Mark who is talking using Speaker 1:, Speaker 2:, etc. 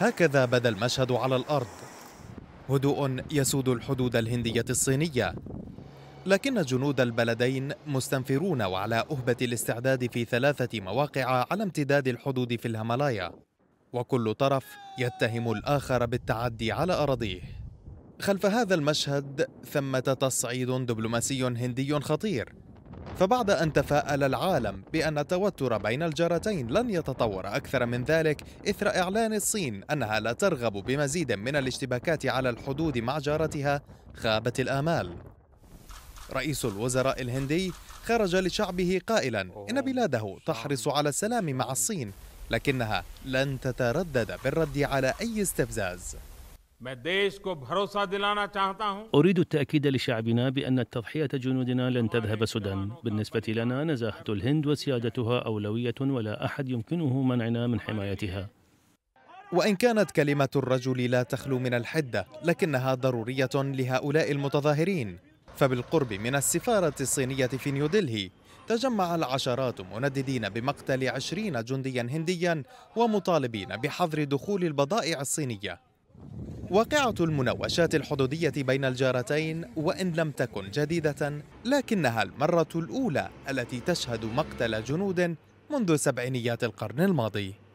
Speaker 1: هكذا بدا المشهد على الارض هدوء يسود الحدود الهنديه الصينيه لكن جنود البلدين مستنفرون وعلى أهبة الاستعداد في ثلاثة مواقع على امتداد الحدود في الهملايا وكل طرف يتهم الآخر بالتعدي على أراضيه خلف هذا المشهد ثمة تصعيد دبلوماسي هندي خطير فبعد أن تفاءل العالم بأن التوتر بين الجارتين لن يتطور أكثر من ذلك إثر إعلان الصين أنها لا ترغب بمزيد من الاشتباكات على الحدود مع جارتها خابت الآمال رئيس الوزراء الهندي خرج لشعبه قائلا إن بلاده تحرص على السلام مع الصين لكنها لن تتردد بالرد على أي استفزاز
Speaker 2: أريد التأكيد لشعبنا بأن التضحية جنودنا لن تذهب سدى بالنسبة لنا نزاهة الهند وسيادتها أولوية ولا أحد يمكنه منعنا من حمايتها
Speaker 1: وإن كانت كلمة الرجل لا تخلو من الحدة لكنها ضرورية لهؤلاء المتظاهرين فبالقرب من السفارة الصينية في نيودلهي تجمع العشرات منددين بمقتل عشرين جنديا هنديا ومطالبين بحظر دخول البضائع الصينية واقعة المناوشات الحدودية بين الجارتين وإن لم تكن جديدة لكنها المرة الأولى التي تشهد مقتل جنود منذ سبعينيات القرن الماضي